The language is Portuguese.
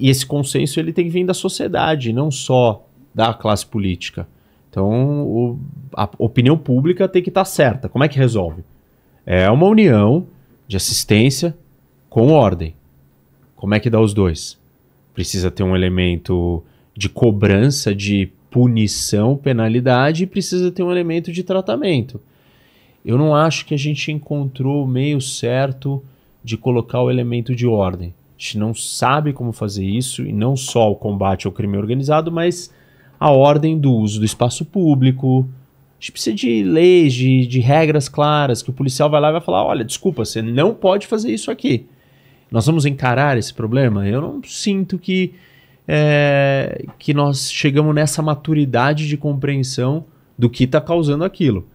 E esse consenso ele tem que vir da sociedade, não só da classe política. Então, o, a opinião pública tem que estar tá certa. Como é que resolve? É uma união de assistência com ordem. Como é que dá os dois? Precisa ter um elemento de cobrança, de punição, penalidade, e precisa ter um elemento de tratamento. Eu não acho que a gente encontrou o meio certo de colocar o elemento de ordem. A gente não sabe como fazer isso, e não só o combate ao crime organizado, mas a ordem do uso do espaço público. A gente precisa de leis, de, de regras claras, que o policial vai lá e vai falar: olha, desculpa, você não pode fazer isso aqui. Nós vamos encarar esse problema? Eu não sinto que, é, que nós chegamos nessa maturidade de compreensão do que está causando aquilo.